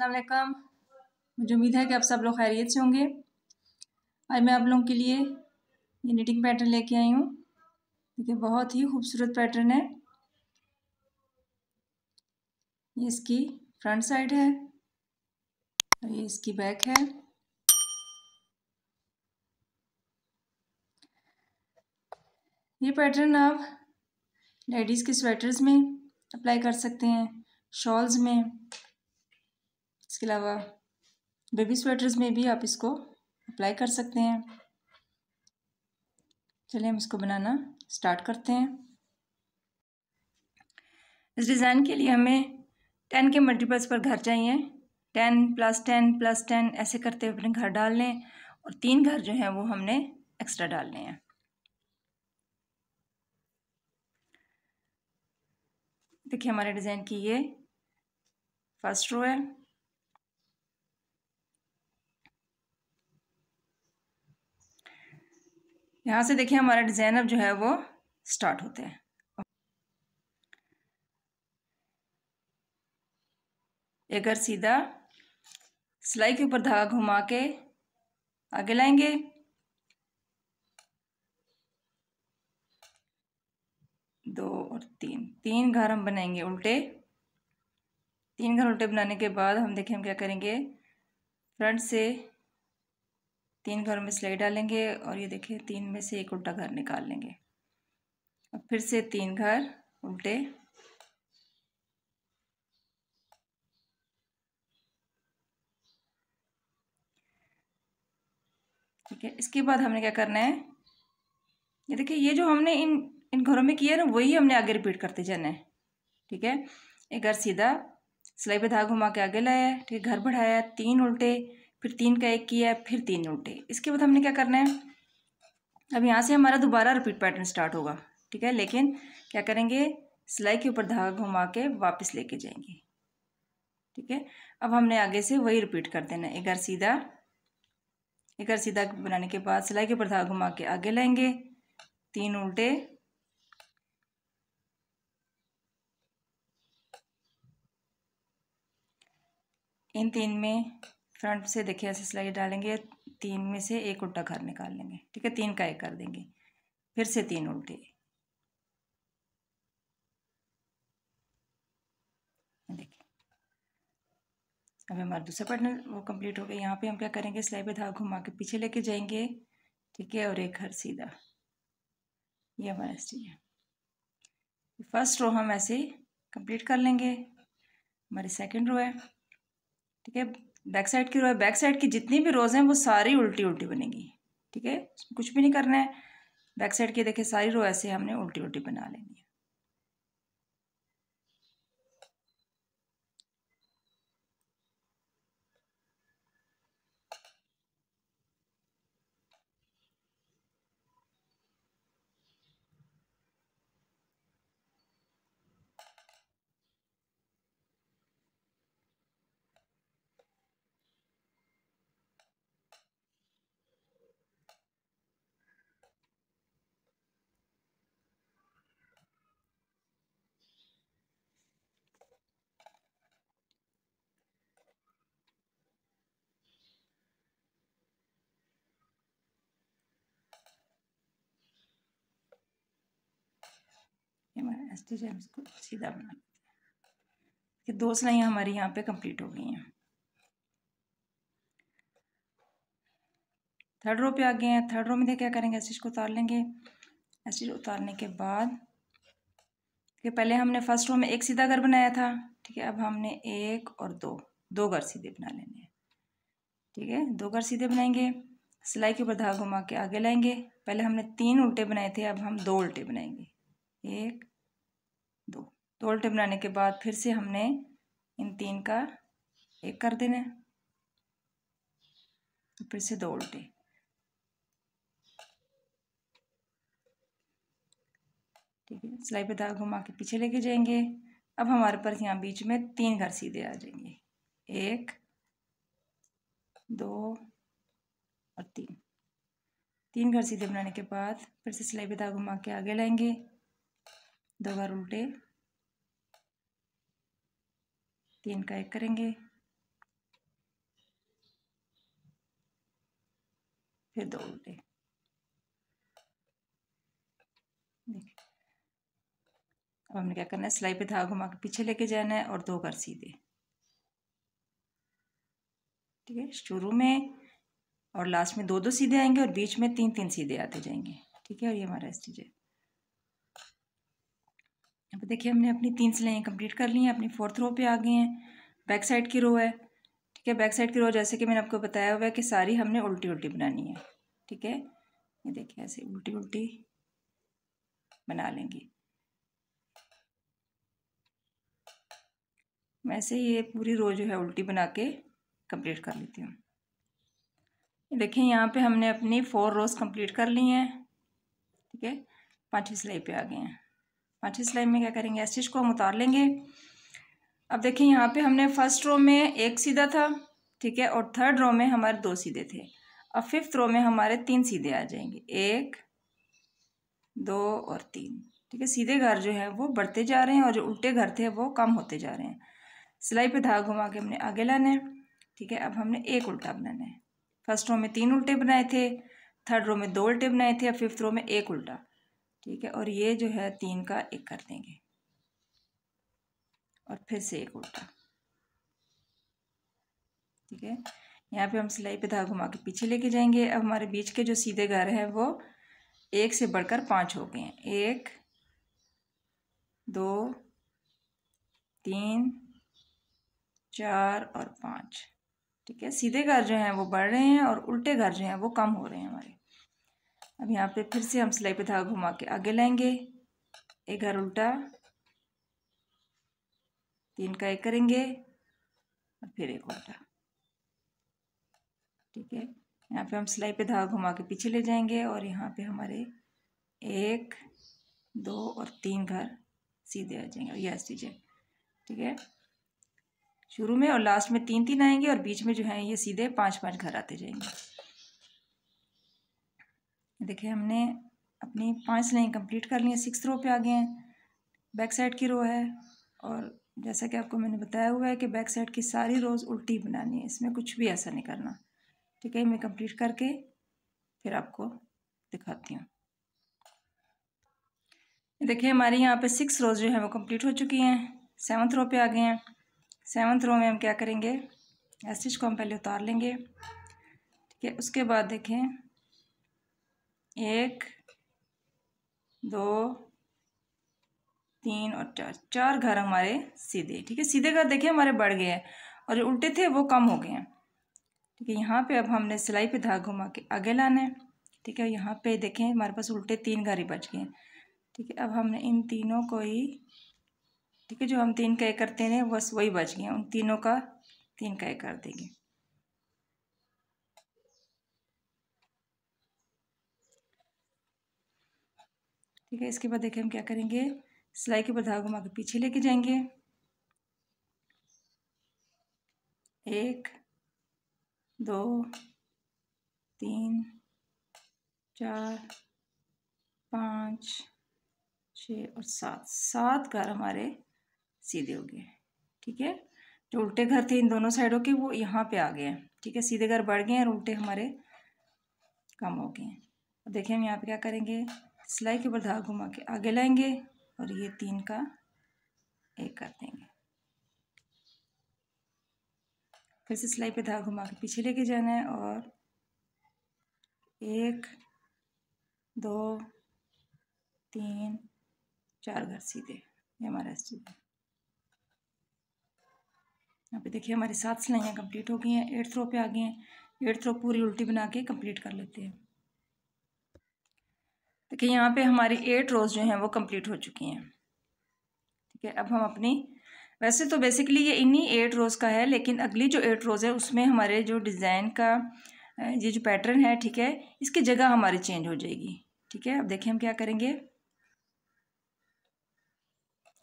असलकम मुझे उम्मीद है कि आप सब लोग खैरियत से होंगे आज मैं आप लोगों के लिए ये निटिंग पैटर्न लेके आई हूँ देखिए बहुत ही खूबसूरत पैटर्न है ये इसकी फ्रंट साइड है और ये इसकी बैक है ये पैटर्न आप लेडीज़ के स्वेटर्स में अप्लाई कर सकते हैं शॉल्स में इसके अलावा बेबी स्वेटर्स में भी आप इसको अप्लाई कर सकते हैं चलिए हम इसको बनाना स्टार्ट करते हैं इस डिज़ाइन के लिए हमें टेन के मल्टीपल्स पर घर चाहिए ten plus ten plus ten ऐसे करते हुए अपने घर डाल लें और तीन घर जो हैं वो हमने एक्स्ट्रा डालने हैं देखिए हमारे डिज़ाइन की ये फर्स्ट रो है यहाँ से देखिए हमारा डिज़ाइन अब जो है वो स्टार्ट होता है अगर सीधा सिलाई के ऊपर धागा घुमा के आगे लाएंगे दो और तीन तीन घर हम बनाएंगे उल्टे तीन घर उल्टे बनाने के बाद हम देखें हम क्या करेंगे फ्रंट से तीन घरों में सिलाई डालेंगे और ये देखिए तीन में से एक उल्टा घर निकाल लेंगे अब फिर से तीन घर उल्टे ठीक है इसके बाद हमने क्या करना है ये देखिए ये जो हमने इन इन घरों में किया ना वही हमने आगे रिपीट करते जाना है ठीक है एक घर सीधा सिलाई पे धागा घुमा के आगे लाया ठीक है घर बढ़ाया तीन उल्टे फिर तीन का एक किया फिर तीन उल्टे इसके बाद हमने क्या करना है अब यहाँ से हमारा दोबारा रिपीट पैटर्न स्टार्ट होगा ठीक है लेकिन क्या करेंगे सिलाई के ऊपर धागा घुमा के वापस लेके जाएंगे ठीक है अब हमने आगे से वही रिपीट कर देना एक बार सीधा एक बार सीधा बनाने के बाद सिलाई के ऊपर धागा घुमा के आगे लेंगे तीन उल्टे इन तीन में फ्रंट से देखिए ऐसे सिलाई डालेंगे तीन में से एक उल्टा घर निकाल लेंगे ठीक है तीन का एक कर देंगे फिर से तीन उल्टे देखिए अब हमारा दूसरा पार्टनर वो कंप्लीट हो गया यहाँ पे हम क्या करेंगे सिलाई पे धागा घुमा के पीछे लेके जाएंगे ठीक है और एक घर सीधा ये हमारा स्टिच है फर्स्ट रो हम ऐसे कंप्लीट कर लेंगे हमारी सेकंड रो है ठीक है बैक साइड की रो है बैक साइड की जितनी भी रोज़ हैं वो सारी उल्टी उल्टी बनेगी ठीक है कुछ भी नहीं करना है बैक साइड की देखिए सारी रो ऐसे हमने उल्टी उल्टी बना लेनी है हमारा एस टी इसको सीधा बना कि दो सिलाइयाँ हमारी यहाँ पे कंप्लीट हो गई हैं थर्ड रो पे आ गए हैं थर्ड रो में क्या करेंगे एस को उतार लेंगे एस उतारने के बाद कि पहले हमने फर्स्ट रो में एक सीधा घर बनाया था ठीक है अब हमने एक और दो दो घर सीधे बना लेने हैं ठीक है दो घर सीधे बनाएंगे सिलाई के ऊपर धागा घुमा के आगे लाएंगे पहले हमने तीन उल्टे बनाए थे अब हम दो उल्टे बनाएंगे एक दो दो उल्टे बनाने के बाद फिर से हमने इन तीन का एक कर देना है तो फिर से दो उल्टे ठीक है सिलाई पे धागा घुमा के पीछे लेके जाएंगे अब हमारे पास यहाँ बीच में तीन घर सीधे आ जाएंगे एक दो और तीन तीन घर सीधे बनाने के बाद फिर से सिलाई पे धागा घुमा के आगे लाएंगे दो बार उल्टे तीन का एक करेंगे फिर दो उल्टे अब हमने क्या करना है सिलाई पे धागा घुमा के पीछे लेके जाना है और दो बार सीधे ठीक है शुरू में और लास्ट में दो दो सीधे आएंगे और बीच में तीन तीन सीधे आते जाएंगे ठीक है और ये हमारा स्टिच है अब देखिए हमने अपनी तीन सिलाइयाँ कंप्लीट कर ली हैं अपनी फोर्थ रो पे आ गए हैं बैक साइड की रो है ठीक है बैक साइड की रो जैसे कि मैंने आपको बताया हुआ है कि सारी हमने उल्टी उल्टी बनानी है ठीक है ये देखिए ऐसे उल्टी उल्टी बना लेंगे वैसे ये पूरी रो जो है उल्टी बना के कंप्लीट कर लेती हूँ देखिए यहाँ पे हमने अपनी फोर रोज कंप्लीट कर ली हैं ठीक है पाँचवीं सिलाई पे आ गए हैं पाँचवीं सिलाई में क्या करेंगे एस स्टिच को हम उतार लेंगे अब देखिए यहाँ पे हमने फर्स्ट रो में एक सीधा था ठीक है और थर्ड रो में हमारे दो सीधे थे अब फिफ्थ रो में हमारे तीन सीधे आ जाएंगे एक दो और तीन ठीक है सीधे घर जो है वो बढ़ते जा रहे हैं और जो उल्टे घर थे वो कम होते जा रहे हैं सिलाई पे धागा घुमा के हमने आगे लाना है ठीक है अब हमने एक उल्टा बनाना है फर्स्ट रो में तीन उल्टे बनाए थे थर्ड रो में दो उल्टे बनाए थे और फिफ्थ रो में एक उल्टा ठीक है और ये जो है तीन का एक कर देंगे और फिर से एक उल्टा ठीक है यहाँ पे हम सिलाई पे धागा घुमा के पीछे लेके जाएंगे अब हमारे बीच के जो सीधे घर हैं वो एक से बढ़कर पाँच हो गए हैं एक दो तीन चार और पाँच ठीक है सीधे घर जो हैं वो बढ़ रहे हैं और उल्टे घर जो हैं वो कम हो रहे हैं हमारे अब यहाँ पे फिर से हम सिलाई पे धागा घुमा के आगे लाएंगे एक घर उल्टा तीन का एक करेंगे और फिर एक उल्टा ठीक है यहाँ पे हम सिलाई पे धागा घुमा के पीछे ले जाएंगे और यहाँ पे हमारे एक दो और तीन घर सीधे आ जाएंगे और सीधे ठीक है शुरू में और लास्ट में तीन तीन आएंगे और बीच में जो है ये सीधे पांच पांच घर आते जाएंगे देखिए हमने अपनी पांच लाइन कंप्लीट कर ली है सिक्स रो पे आ गए हैं बैक साइड की रो है और जैसा कि आपको मैंने बताया हुआ है कि बैक साइड की सारी रोज़ उल्टी बनानी है इसमें कुछ भी ऐसा नहीं करना ठीक है मैं कंप्लीट करके फिर आपको दिखाती हूँ देखिए हमारे यहाँ पे सिक्स रोज़ जो है वो कंप्लीट हो चुकी हैं सेवन्थ रो पे आ गए हैं सेवन्थ रो में हम क्या करेंगे एस्टिच को हम पहले उतार लेंगे ठीक है उसके बाद देखें एक दो तीन और चार चार घर हमारे सीधे ठीक है सीधे घर देखिए हमारे बढ़ गए हैं और जो उल्टे थे वो कम हो गए हैं ठीक है यहाँ पे अब हमने सिलाई पे धाग घुमा के आगे लाना है ठीक है यहाँ पे देखें हमारे पास उल्टे तीन घर ही बच गए हैं ठीक है अब हमने इन तीनों को ही ठीक है जो हम तीन कह करते हैं बस वही बच गए उन तीनों का तीन कह कर देंगे ठीक है इसके बाद देखिए हम क्या करेंगे सिलाई के बाद घुमा के पीछे लेके जाएंगे एक दो तीन चार पाँच छ और सात सात घर हमारे सीधे हो गए ठीक है जो उल्टे घर थे इन दोनों साइडों के वो यहाँ पे आ गए हैं ठीक है सीधे घर बढ़ गए हैं और उल्टे हमारे कम हो गए हैं देखिए हम यहाँ पे क्या करेंगे सिलाई के ऊपर धागा घुमा के आगे लाएंगे और ये तीन का एक कर देंगे फिर से सिलाई पे धागा घुमा के पीछे लेके जाना है और एक दो तीन चार घर सीधे ये हमारा स्टिच है यहाँ पे देखिए हमारी सात सिलाइयाँ कंप्लीट हो गई हैं एट थ्रो पे आ गई हैं एट थ्रो पूरी उल्टी बना के कंप्लीट कर लेते हैं देखिए यहाँ पे हमारी एट रोज़ जो हैं वो कंप्लीट हो चुकी हैं ठीक है अब हम अपनी वैसे तो बेसिकली ये इन्हीं एट रोज़ का है लेकिन अगली जो एट रोज़ है उसमें हमारे जो डिज़ाइन का ये जो पैटर्न है ठीक है इसकी जगह हमारी चेंज हो जाएगी ठीक है अब देखें हम क्या करेंगे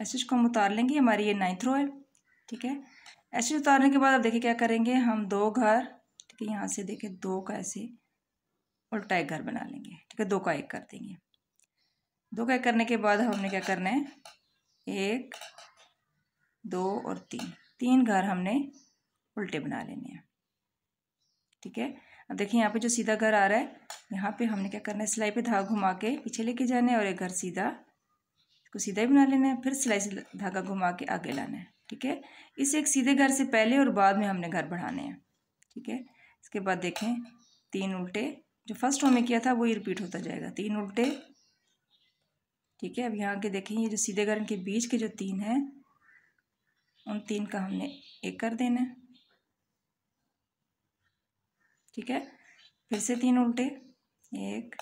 ऐसे को हम उतार लेंगे हमारी ये नाइन्थ रो है ठीक है ऐसे उतारने के बाद अब देखिए क्या करेंगे हम दो घर ठीक है यहाँ से देखें दो का ऐसे उल्टा एक घर बना लेंगे ठीक है दो का एक कर देंगे दो का एक करने के बाद हमने क्या करना है एक दो और तीन तीन घर हमने उल्टे बना लेने हैं ठीक है अब देखिए यहाँ पे जो सीधा घर आ रहा है यहाँ पे हमने क्या करना है सिलाई पे धागा घुमा के पीछे लेके जाना है और एक घर सीधा इसको सीधा ही बना लेना है फिर सिलाई से धागा घुमा के आगे लाना है ठीक है इस एक सीधे घर से पहले और बाद में हमने घर बढ़ाने हैं ठीक है इसके बाद देखें तीन उल्टे जो फर्स्ट रो में किया था वही रिपीट होता जाएगा तीन उल्टे ठीक है अब यहाँ के देखें ये जो सीधे गर्न के बीच के जो तीन हैं उन तीन का हमने एक कर देना है ठीक है फिर से तीन उल्टे एक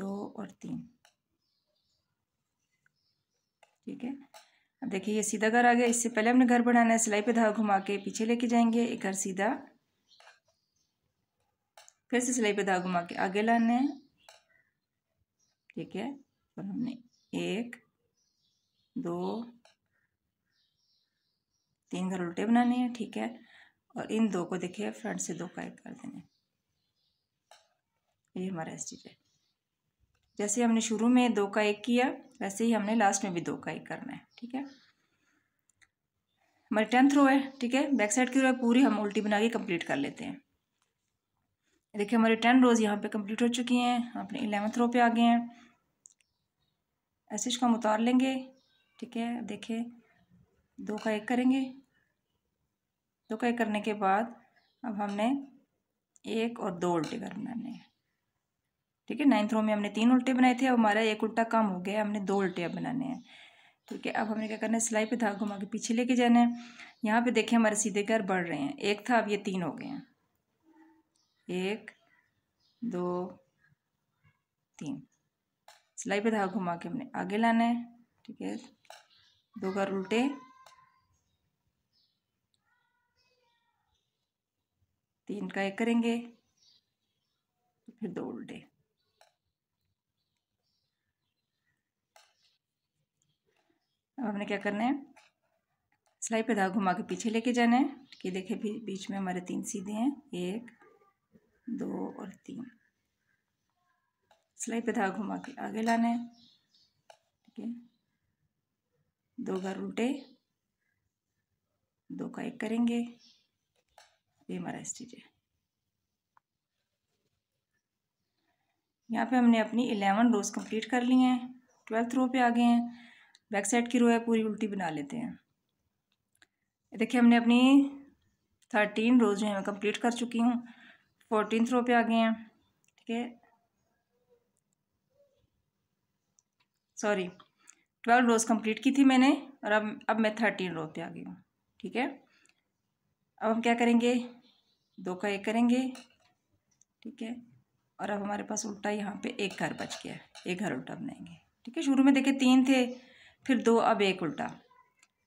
दो और तीन ठीक है अब देखिए ये सीधा घर आ गया इससे पहले हमने घर बढ़ाना है सिलाई पे धागा घुमा के पीछे लेके जाएंगे एक घर सीधा फिर से सिलाई पर धागा घुमा के आगे लाने हैं ठीक है और हमने एक दो तीन घर उल्टे बनाने हैं ठीक है और इन दो को देखिए फ्रंट से दो का एक कर देने ये हमारा स्टिच है जैसे हमने शुरू में दो का एक किया वैसे ही हमने लास्ट में भी दो का एक करना है ठीक है हमारी टेंथ रो है ठीक है बैक साइड की रो है पूरी हम उल्टी बना के कंप्लीट कर लेते हैं देखिए हमारे टेन रोज़ यहाँ पे कंप्लीट हो चुकी हैं अपने इलेवंथ रो पे आ गए हैं ऐसे इसको हम उतार लेंगे ठीक है देखिए दो का एक करेंगे दो का एक करने के बाद अब हमने एक और दो उल्टे कर बनाने हैं ठीक है नाइन्थ रो में हमने तीन उल्टे बनाए थे अब हमारा एक उल्टा कम हो गया हमने दो उल्टे अब बनाने हैं ठीक है अब हमने क्या करना है सिलाई पे धागा घुमा के पीछे लेके जाना है यहाँ पे देखें हमारे सीधे घर बढ़ रहे हैं एक था अब ये तीन हो गए हैं एक दो तीन सिलाई पे धागा घुमा के हमने आगे लाना है ठीक है दो बार उल्टे तीन का एक करेंगे फिर दो उल्टे अब हमने क्या करना है सिलाई पे धागा घुमा के पीछे लेके जाना है कि देखे बीच में हमारे तीन सीधे हैं एक दो और तीन सिलाई पे धागा घुमा के आगे लाना है ठीक है दो बार उल्टे दो का एक करेंगे ये हमारा स्टिच है यहाँ पे हमने अपनी इलेवन रोज कंप्लीट कर ली हैं ट्वेल्थ रो पे आ गए हैं बैक साइड की रो है पूरी उल्टी बना लेते हैं देखिए हमने अपनी थर्टीन रोज जो है मैं कंप्लीट कर चुकी हूँ फोर्टीन रो पे आ गए हैं ठीक है सॉरी ट्वेल्व रोज कंप्लीट की थी मैंने और अब अब मैं थर्टीन रो पे आ गई हूँ ठीक है अब हम क्या करेंगे दो का एक करेंगे ठीक है और अब हमारे पास उल्टा यहाँ पे एक घर बच गया एक घर उल्टा बनाएंगे ठीक है शुरू में देखे तीन थे फिर दो अब एक उल्टा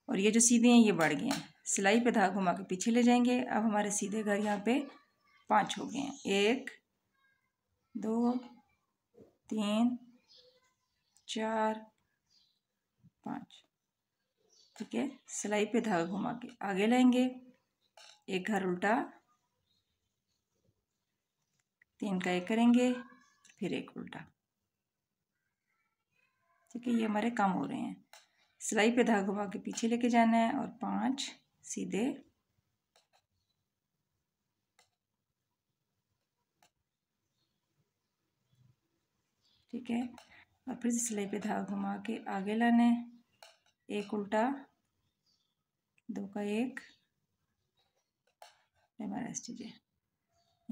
और ये जो सीधे हैं ये बढ़ गए हैं सिलाई पे धागा घुमा के पीछे ले जाएंगे अब हमारे सीधे घर यहाँ पे पाँच हो गए हैं एक दो तीन चार पाँच ठीक है सिलाई पे धागा घुमा के आगे लेंगे एक घर उल्टा तीन का एक करेंगे फिर एक उल्टा ठीक है ये हमारे कम हो रहे हैं सिलाई पे धागा घुमा के पीछे लेके जाना है और पाँच सीधे ठीक है और फिर सिलाई पे धागा घुमा के आगे लाने एक उल्टा दो का एक बारह स्टिचें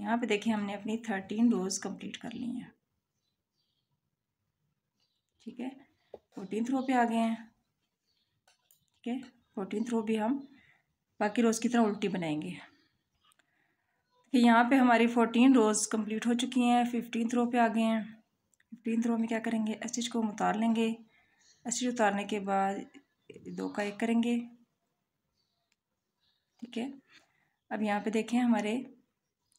यहाँ पे देखिए हमने अपनी थर्टीन रोज़ कंप्लीट कर ली हैं ठीक है फोर्टीन रो पे आ गए हैं ठीक है फोर्टीन रो भी हम बाकी रोज़ की तरह उल्टी बनाएंगे यहाँ पे हमारी फोर्टीन रोज़ कंप्लीट हो चुकी हैं फिफ्टीन रो पे आ गए हैं फिफ्टीन रो में क्या करेंगे एस को हम उतार लेंगे एस उतारने के बाद दो का एक करेंगे ठीक है अब यहाँ पे देखें हमारे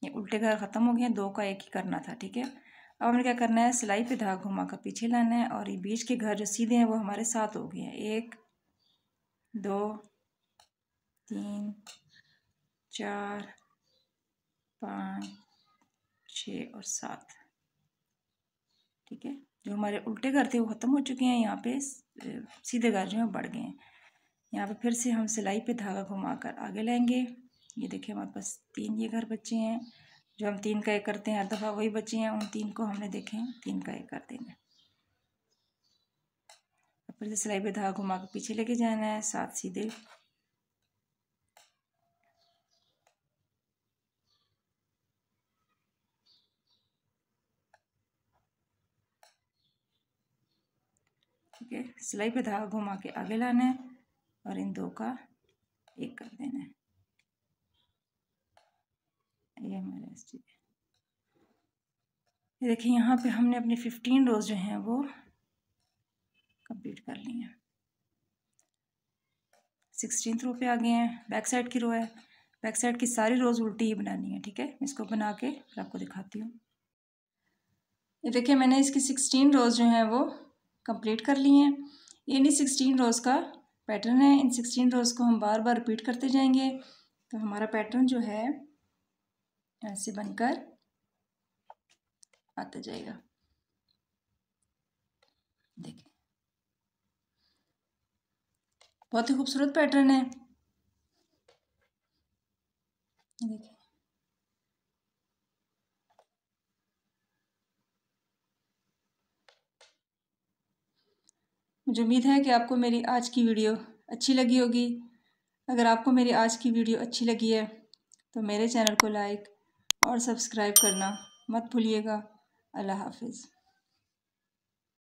ये उल्टे घर ख़त्म हो गए हैं दो का एक ही करना था ठीक है अब हमें क्या करना है सिलाई पे धागा घुमा कर पीछे लाना है और ये बीच के घर जो सीधे हैं वो हमारे साथ हो गए हैं एक दो तीन चार पाँच छ और सात ठीक है जो हमारे उल्टे घर थे वो ख़त्म हो चुके हैं यहाँ पे सीधे घर जो हैं बढ़ गए हैं यहाँ पे फिर से हम सिलाई पे धागा घुमा कर आगे लाएंगे ये देखिए हमारे पास तीन ये घर बच्चे हैं जो हम तीन का एक करते हैं हर दफ़ा वही बच्चे हैं उन तीन को हमने देखे हैं तीन का एक कर देंगे फिर से सिलाई पे धागा घुमा कर पीछे लेके जाना है साथ सीधे के सिलाई पे धागा घुमा के आगे लाना है और इन दो का एक कर देना है ये हमारा स्टिच ये देखिए यहाँ पे हमने अपनी फिफ्टीन रोज जो हैं वो कंप्लीट कर ली हैं सिक्सटीन रो पे आ गए हैं बैक साइड की रो है बैक साइड की सारी रोज़ उल्टी ही बनानी है ठीक है इसको बना के फिर आपको दिखाती हूँ ये देखिए मैंने इसकी सिक्सटीन रोज़ जो हैं वो कंप्लीट कर लिए हैं यानी सिक्सटीन रोज़ का पैटर्न है इन सिक्सटीन रोज़ को हम बार बार रिपीट करते जाएंगे तो हमारा पैटर्न जो है ऐसे बनकर आता जाएगा देखें बहुत ही खूबसूरत पैटर्न है मुझे उम्मीद है कि आपको मेरी आज की वीडियो अच्छी लगी होगी अगर आपको मेरी आज की वीडियो अच्छी लगी है तो मेरे चैनल को लाइक और सब्सक्राइब करना मत भूलिएगा अल्लाह हाफिज़